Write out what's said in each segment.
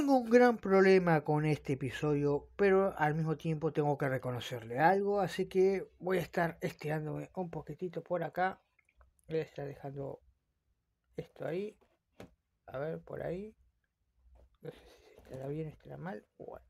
Tengo un gran problema con este episodio, pero al mismo tiempo tengo que reconocerle algo, así que voy a estar estirándome un poquitito por acá. Voy a estar dejando esto ahí. A ver, por ahí. No sé si estará bien, estará mal. Bueno.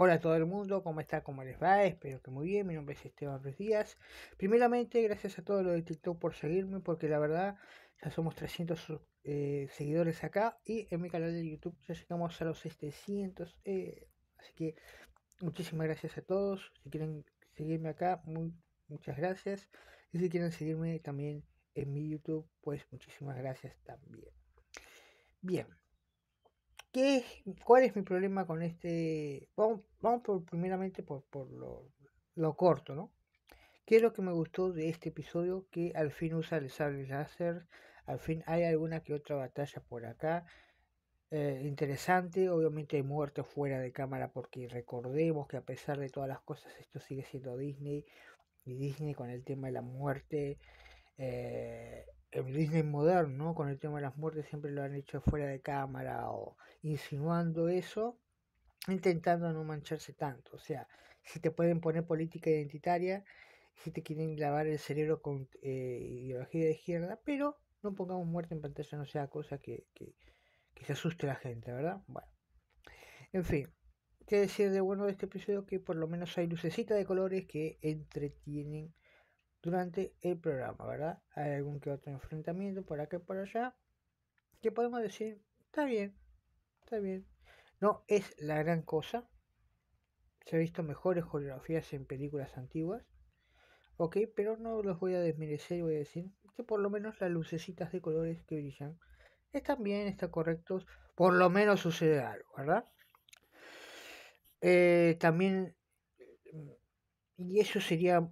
Hola a todo el mundo, ¿cómo está? ¿Cómo les va? Espero que muy bien, mi nombre es Esteban Ruiz Díaz. Primeramente, gracias a todos los de TikTok por seguirme, porque la verdad ya somos 300 eh, seguidores acá y en mi canal de YouTube ya llegamos a los 700. Eh, así que muchísimas gracias a todos. Si quieren seguirme acá, muchas gracias. Y si quieren seguirme también en mi YouTube, pues muchísimas gracias también. Bien, ¿Qué ¿Cuál es mi problema con este? Vamos, vamos por, primeramente por, lo, corto, ¿no? ¿Qué es lo que me gustó de este episodio? Que al fin usa el sable láser, al fin hay alguna que otra batalla por acá. Eh, interesante, obviamente hay muertos fuera de cámara porque recordemos que a pesar de todas las cosas esto sigue siendo Disney y Disney con el tema de la muerte eh, el Disney moderno, con el tema de las muertes, siempre lo han hecho fuera de cámara o insinuando eso, intentando no mancharse tanto. O sea, si te pueden poner política identitaria, si te quieren lavar el cerebro con eh, ideología de izquierda, pero no pongamos muerte en pantalla, no sea cosa que, que se asuste a la gente, ¿verdad? Bueno, en fin qué decir de bueno de este episodio que por lo menos hay lucecita de colores que entretienen durante el programa, ¿verdad? Hay algún que otro enfrentamiento por acá y por allá que podemos decir, está bien, está bien. No es la gran cosa. Se ha visto mejores coreografías en películas antiguas. Ok, pero no los voy a desmerecer voy a decir que por lo menos las lucecitas de colores que brillan están bien, están correctos. Por lo menos sucede algo, ¿verdad? Eh, también, y eso sería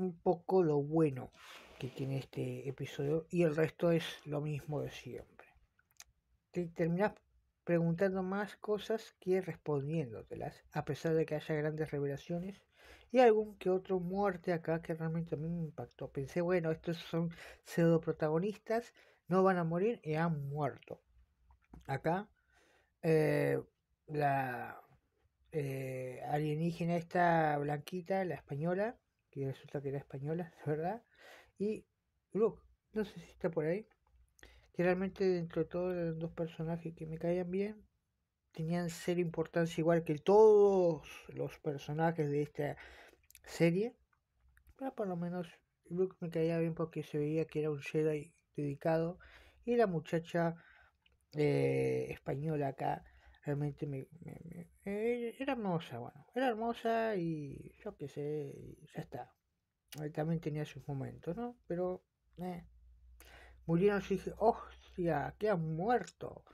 un poco lo bueno que tiene este episodio y el resto es lo mismo de siempre. Te terminas preguntando más cosas que respondiéndotelas, a pesar de que haya grandes revelaciones y algún que otro muerte acá que realmente a me impactó. Pensé, bueno, estos son pseudo protagonistas, no van a morir y han muerto. Acá, eh, la eh, alienígena esta blanquita, la española, que resulta que era española, de verdad. Y Luke, no sé si está por ahí, que realmente dentro de todos los dos personajes que me caían bien, tenían ser importancia igual que todos los personajes de esta serie. Pero por lo menos Luke me caía bien porque se veía que era un Jedi dedicado. Y la muchacha eh, española acá realmente me, eh, era hermosa, bueno, era hermosa y yo qué sé, ya está. También tenía sus momentos, ¿no? Pero eh, murieron y dije, hostia, que han muerto.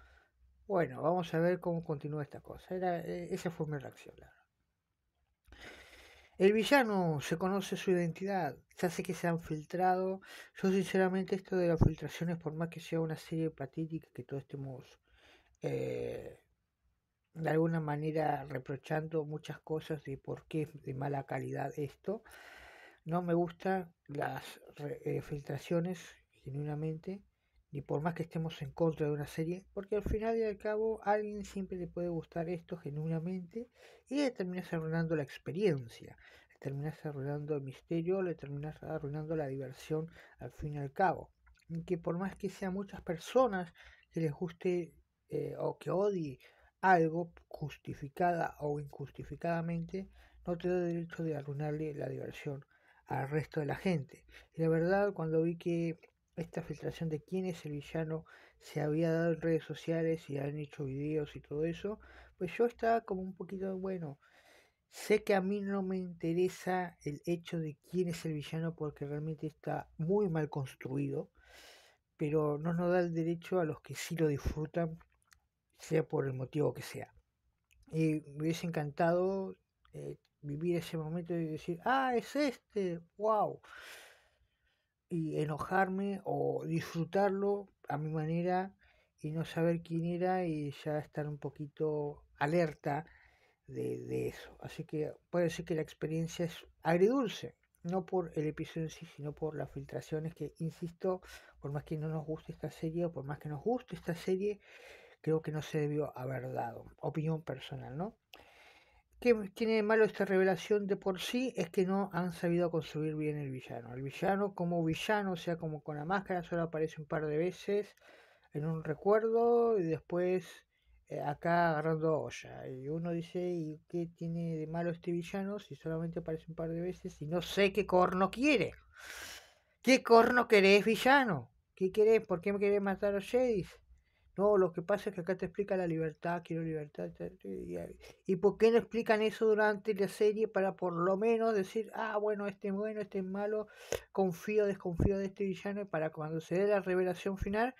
Bueno, vamos a ver cómo continúa esta cosa. Era, e, esa fue mi reacción, el villano se conoce su identidad, se hace que se han filtrado. Yo sinceramente esto de las filtraciones, por más que sea una serie patética que todos estemos eh, de alguna manera reprochando muchas cosas de por qué es de mala calidad esto. No me gustan las eh, filtraciones, genuinamente, ni por más que estemos en contra de una serie, porque al final y al cabo a alguien siempre le puede gustar esto genuinamente y le terminas arruinando la experiencia, le terminas arruinando el misterio, le terminas arruinando la diversión al fin y al cabo. que por más que sean muchas personas que les guste eh, o que odie algo justificada o injustificadamente, no te da derecho de arruinarle la diversión al resto de la gente. Y la verdad, cuando vi que esta filtración de quién es el villano se había dado en redes sociales y han hecho videos y todo eso, pues yo estaba como un poquito, bueno, sé que a mí no me interesa el hecho de quién es el villano porque realmente está muy mal construido, pero no nos da el derecho a los que sí lo disfrutan sea por el motivo que sea. Y me hubiese encantado eh, vivir ese momento y decir, ah, es este, wow. Y enojarme o disfrutarlo a mi manera y no saber quién era y ya estar un poquito alerta de, de eso. Así que puede ser que la experiencia es agridulce, no por el episodio en sí, sino por las filtraciones que, insisto, por más que no nos guste esta serie o por más que nos guste esta serie, creo que no se debió haber dado. Opinión personal, ¿no? ¿Qué tiene de malo esta revelación de por sí? Es que no han sabido construir bien el villano. El villano como villano, o sea, como con la máscara, solo aparece un par de veces en un recuerdo y después eh, acá agarrando olla. Y uno dice, ¿y qué tiene de malo este villano si solamente aparece un par de veces y no sé qué corno quiere? ¿Qué corno querés, villano? ¿Qué querés? ¿Por qué me querés matar a Jedis? No, lo que pasa es que acá te explica la libertad, quiero libertad. ¿Y por qué no explican eso durante la serie para por lo menos decir, ah, bueno, este es bueno, este es malo, confío, desconfío de este villano, para cuando se dé la revelación final,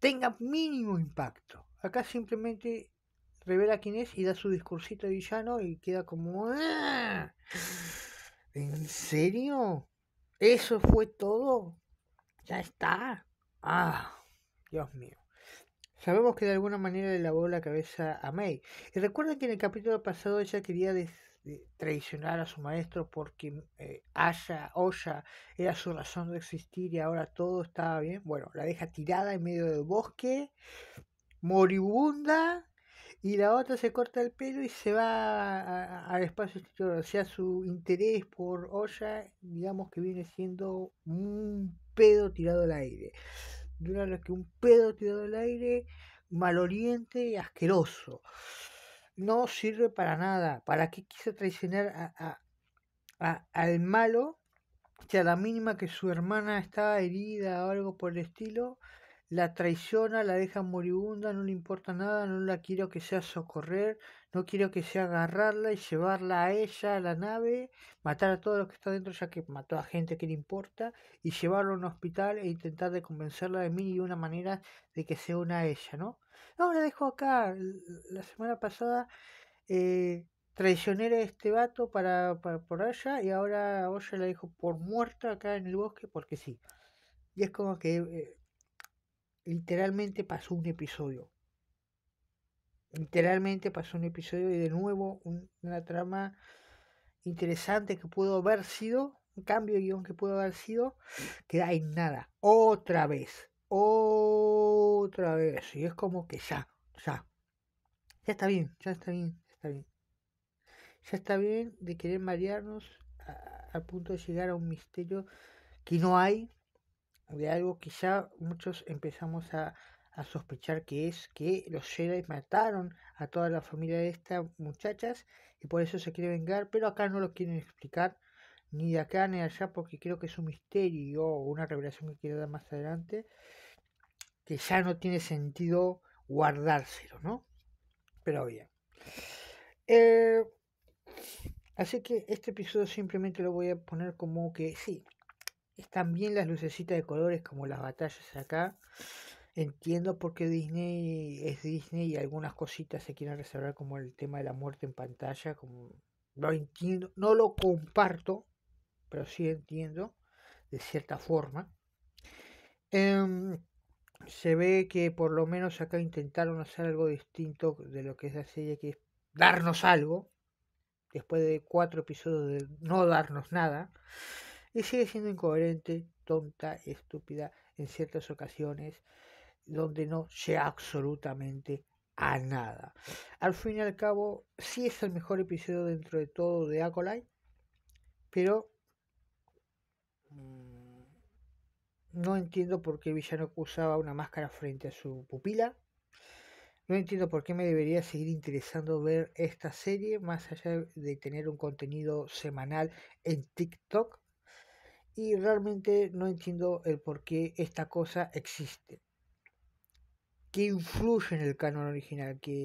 tenga mínimo impacto? Acá simplemente revela quién es y da su discursito de villano y queda como, ah, ¿en serio? ¿Eso fue todo? Ya está. Ah, Dios mío. Sabemos que de alguna manera le lavó la cabeza a May. Y recuerda que en el capítulo pasado ella quería eh, traicionar a su maestro porque eh, Asha, era su razón de existir y ahora todo estaba bien. Bueno, la deja tirada en medio del bosque, moribunda, y la otra se corta el pelo y se va al espacio exterior. O sea, su interés por Osha, digamos que viene siendo un pedo tirado al aire de que un pedo tirado al aire, maloliente y asqueroso. No sirve para nada. ¿Para qué quise traicionar al malo? Si a la mínima que su hermana está herida o algo por el estilo, la traiciona, la deja moribunda, no le importa nada, no la quiero que sea socorrer, no quiero que sea agarrarla y llevarla a ella, a la nave, matar a todos los que están dentro, ya que mató a gente que le importa, y llevarlo a un hospital e intentar de convencerla de mí y una manera de que sea una a ella, ¿no? No, la dejo acá. La semana pasada eh, traicioné a este vato para, por allá y ahora se la dejo por muerta acá en el bosque porque sí. Y es como que eh, literalmente pasó un episodio literalmente pasó un episodio y de nuevo una trama interesante que pudo haber sido, un cambio de guión que pudo haber sido, Que hay nada, otra vez, otra vez, y es como que ya, ya, ya está bien, ya está bien, ya está bien. Ya está bien de querer marearnos al punto de llegar a un misterio que no hay, de algo que ya muchos empezamos a, a sospechar que es que los Jedi mataron a toda la familia de estas muchachas y por eso se quiere vengar, pero acá no lo quieren explicar ni de acá ni de allá porque creo que es un misterio o una revelación que quiero dar más adelante que ya no tiene sentido guardárselo, ¿no? Pero bien. Eh, así que este episodio simplemente lo voy a poner como que sí, están bien las lucecitas de colores como las batallas acá. Entiendo por qué Disney es Disney y algunas cositas se quieren reservar como el tema de la muerte en pantalla, como lo entiendo, no lo comparto, pero sí entiendo de cierta forma. Em, se ve que por lo menos acá intentaron hacer algo distinto de lo que es la serie, que es darnos algo, después de cuatro episodios de no darnos nada, y sigue siendo incoherente, tonta, estúpida en ciertas ocasiones donde no sea absolutamente a nada. Al fin y al cabo, sí es el mejor episodio dentro de todo de Acolyte, pero mm, no entiendo por qué villano usaba una máscara frente a su pupila. No entiendo por qué me debería seguir interesando ver esta serie, más allá de tener un contenido semanal en TikTok. Y realmente no entiendo el por qué esta cosa existe que influye en el canon original, que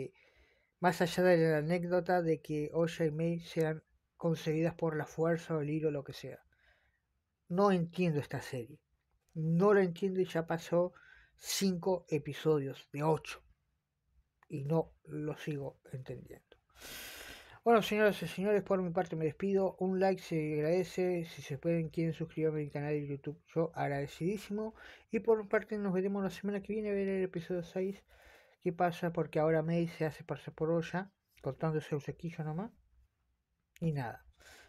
más allá de la anécdota de que Oya y May sean conseguidas por la fuerza o el hilo, lo que sea. No entiendo esta serie. No la entiendo y ya pasó cinco episodios de ocho. Y no lo sigo entendiendo. Bueno, señoras y señores, por mi parte me despido. Un like se agradece. Si se pueden, quieren suscribirme a mi canal de YouTube. Yo agradecidísimo. Y por mi parte nos veremos la semana que viene a ver el episodio 6. ¿Qué pasa? Porque ahora May se hace pasar por olla, cortándose un sequillo nomás. Y nada.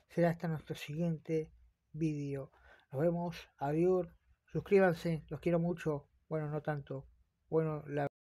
Será hasta nuestro siguiente vídeo. Nos vemos. Adiós. Suscríbanse. Los quiero mucho. Bueno, no tanto. Bueno, la